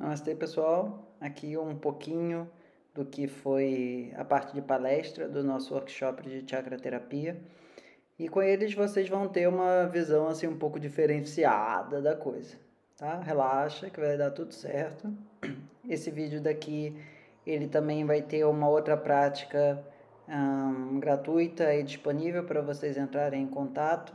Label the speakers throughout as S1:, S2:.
S1: Namastê pessoal, aqui um pouquinho do que foi a parte de palestra do nosso workshop de chakra terapia. E com eles vocês vão ter uma visão assim um pouco diferenciada da coisa, tá? Relaxa que vai dar tudo certo. Esse vídeo daqui ele também vai ter uma outra prática gratuita e disponível para vocês entrarem em contato.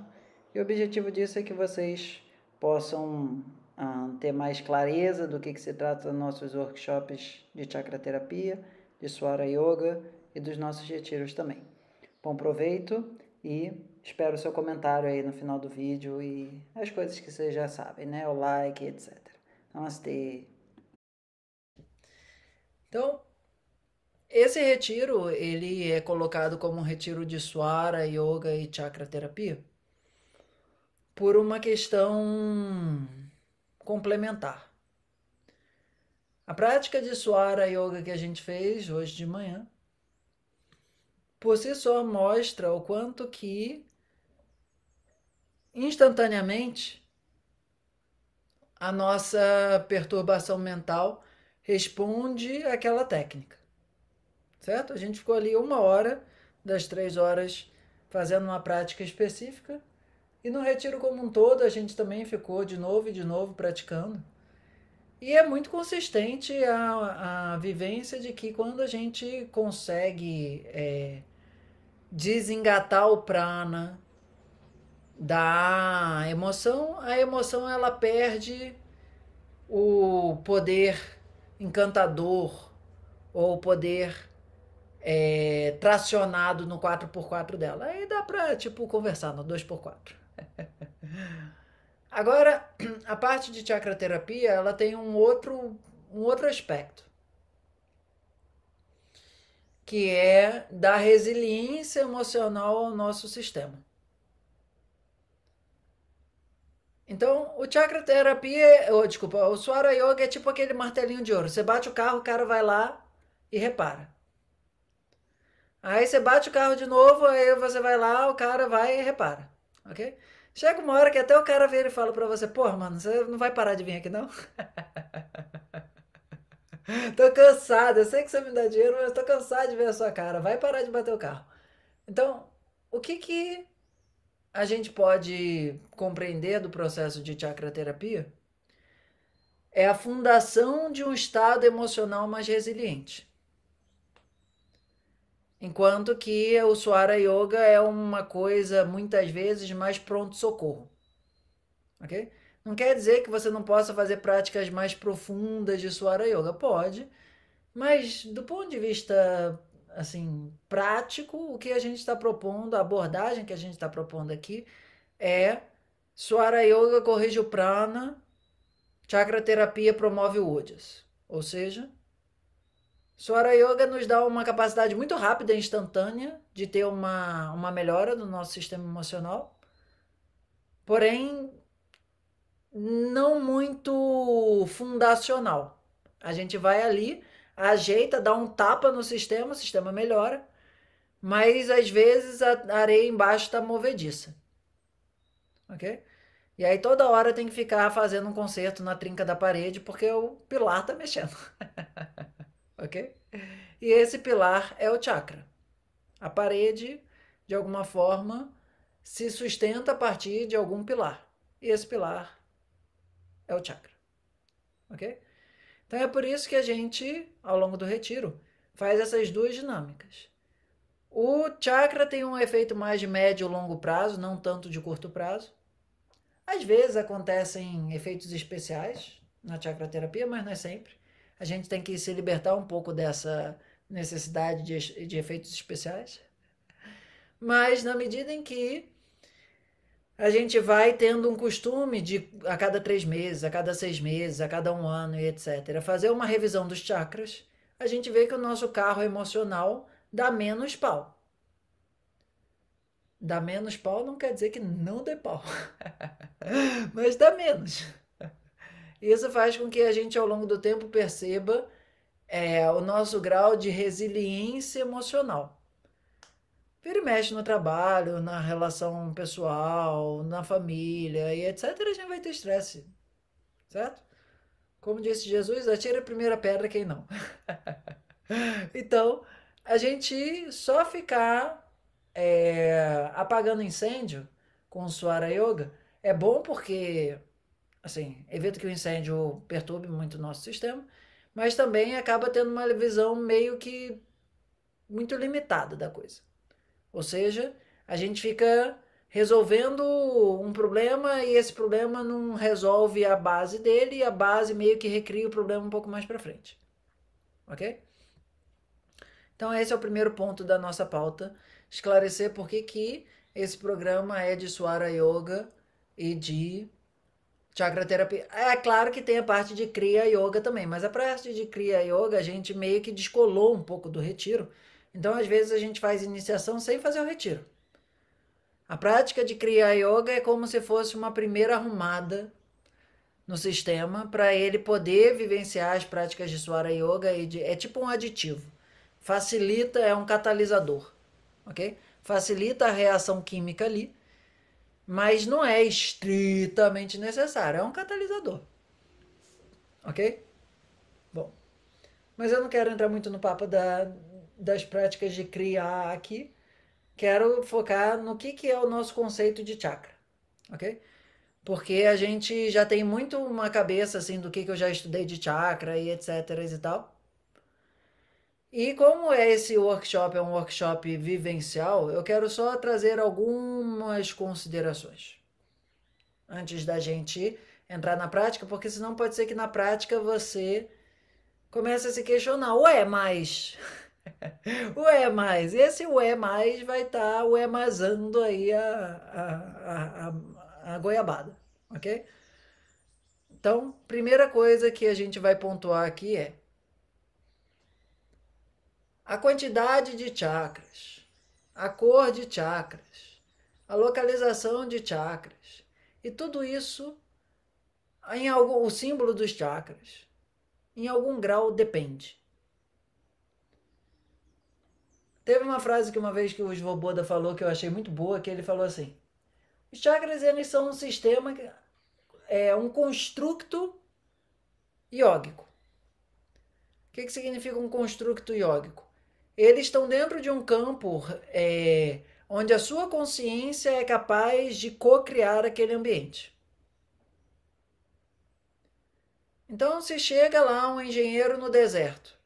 S1: E o objetivo disso é que vocês possam um, ter mais clareza do que, que se trata nos nossos workshops de chakra terapia, de Swara Yoga e dos nossos retiros também. Bom proveito e espero o seu comentário aí no final do vídeo e as coisas que vocês já sabem, né? O like, etc. Namastê! Então, esse retiro, ele é colocado como um retiro de Swara, Yoga e Chakra Terapia por uma questão complementar. A prática de suara Yoga que a gente fez hoje de manhã, por si só mostra o quanto que instantaneamente a nossa perturbação mental responde àquela técnica. Certo? A gente ficou ali uma hora das três horas fazendo uma prática específica e no retiro como um todo, a gente também ficou de novo e de novo praticando. E é muito consistente a, a vivência de que quando a gente consegue é, desengatar o prana da emoção, a emoção ela perde o poder encantador ou o poder é, tracionado no 4x4 dela. Aí dá para tipo, conversar no 2x4. Agora, a parte de chakra-terapia, ela tem um outro, um outro aspecto, que é da resiliência emocional ao nosso sistema. Então, o chakra terapia, desculpa, o Swara Yoga é tipo aquele martelinho de ouro. Você bate o carro, o cara vai lá e repara. Aí você bate o carro de novo, aí você vai lá, o cara vai e repara ok? Chega uma hora que até o cara vem e fala para você, porra, mano, você não vai parar de vir aqui, não? tô cansado, eu sei que você me dá dinheiro, mas tô cansado de ver a sua cara, vai parar de bater o carro. Então, o que que a gente pode compreender do processo de chakra terapia? É a fundação de um estado emocional mais resiliente. Enquanto que o Suara Yoga é uma coisa, muitas vezes, mais pronto-socorro. Ok? Não quer dizer que você não possa fazer práticas mais profundas de Suara Yoga. Pode. Mas, do ponto de vista, assim, prático, o que a gente está propondo, a abordagem que a gente está propondo aqui é Suara Yoga corrige o prana, chakra terapia promove o ojas. Ou seja, Swara Yoga nos dá uma capacidade muito rápida e instantânea de ter uma, uma melhora no nosso sistema emocional, porém não muito fundacional. A gente vai ali, ajeita, dá um tapa no sistema, o sistema melhora, mas às vezes a areia embaixo está movediça. Ok? E aí toda hora tem que ficar fazendo um concerto na trinca da parede porque o pilar está mexendo. ok? E esse pilar é o chakra. A parede, de alguma forma, se sustenta a partir de algum pilar. E esse pilar é o chakra, ok? Então é por isso que a gente, ao longo do retiro, faz essas duas dinâmicas. O chakra tem um efeito mais de médio e longo prazo, não tanto de curto prazo. Às vezes acontecem efeitos especiais na chakra terapia, mas não é sempre a gente tem que se libertar um pouco dessa necessidade de, de efeitos especiais. Mas na medida em que a gente vai tendo um costume de, a cada três meses, a cada seis meses, a cada um ano e etc., fazer uma revisão dos chakras, a gente vê que o nosso carro emocional dá menos pau. Dá menos pau não quer dizer que não dê pau, mas dá menos. Isso faz com que a gente, ao longo do tempo, perceba é, o nosso grau de resiliência emocional. Vira e mexe no trabalho, na relação pessoal, na família e etc. A gente vai ter estresse, certo? Como disse Jesus, atira a primeira pedra quem não. então, a gente só ficar é, apagando incêndio com o Suara Yoga é bom porque Assim, evita que o incêndio perturbe muito o nosso sistema, mas também acaba tendo uma visão meio que muito limitada da coisa. Ou seja, a gente fica resolvendo um problema e esse problema não resolve a base dele e a base meio que recria o problema um pouco mais para frente. OK? Então esse é o primeiro ponto da nossa pauta, esclarecer por que que esse programa é de Suara Yoga e de Chakra terapia. É claro que tem a parte de Kriya Yoga também, mas a parte de Kriya Yoga a gente meio que descolou um pouco do retiro. Então, às vezes, a gente faz iniciação sem fazer o retiro. A prática de Kriya Yoga é como se fosse uma primeira arrumada no sistema para ele poder vivenciar as práticas de Swara Yoga e de, é tipo um aditivo. Facilita, é um catalisador, ok? Facilita a reação química ali mas não é estritamente necessário, é um catalisador. Ok? Bom, mas eu não quero entrar muito no papo da, das práticas de criar aqui, quero focar no que, que é o nosso conceito de chakra, ok? Porque a gente já tem muito uma cabeça assim do que, que eu já estudei de chakra e etc e tal. E como é esse workshop é um workshop vivencial, eu quero só trazer algumas considerações antes da gente entrar na prática, porque senão pode ser que na prática você comece a se questionar: ué, mas. ué, mais é Esse ué, mais vai estar tá ué, masando aí a, a, a, a goiabada, ok? Então, primeira coisa que a gente vai pontuar aqui é a quantidade de chakras, a cor de chakras, a localização de chakras. E tudo isso, em algum, o símbolo dos chakras, em algum grau depende. Teve uma frase que uma vez que o Svoboda falou que eu achei muito boa, que ele falou assim: os chakras eles são um sistema, é um construto iógico. O que, que significa um construto iógico? eles estão dentro de um campo é, onde a sua consciência é capaz de co-criar aquele ambiente. Então, se chega lá um engenheiro no deserto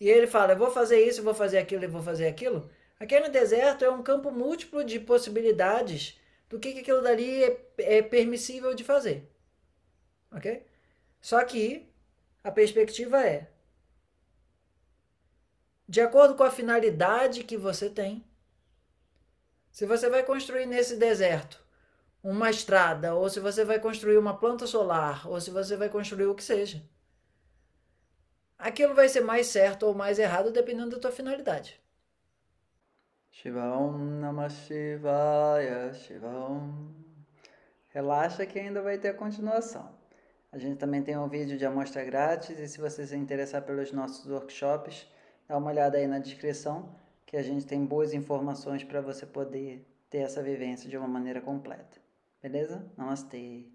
S1: e ele fala: eu vou fazer isso, eu vou fazer aquilo, eu vou fazer aquilo. Aquele deserto é um campo múltiplo de possibilidades do que, que aquilo dali é, é permissível de fazer. Ok? Só que a perspectiva é: de acordo com a finalidade que você tem. Se você vai construir nesse deserto uma estrada, ou se você vai construir uma planta solar, ou se você vai construir o que seja, aquilo vai ser mais certo ou mais errado dependendo da tua finalidade. Shiva Om Namah Shivaya Shiva Om Relaxa que ainda vai ter a continuação. A gente também tem um vídeo de amostra grátis e se você se interessar pelos nossos workshops, dá uma olhada aí na descrição que a gente tem boas informações para você poder ter essa vivência de uma maneira completa. Beleza? Namastê!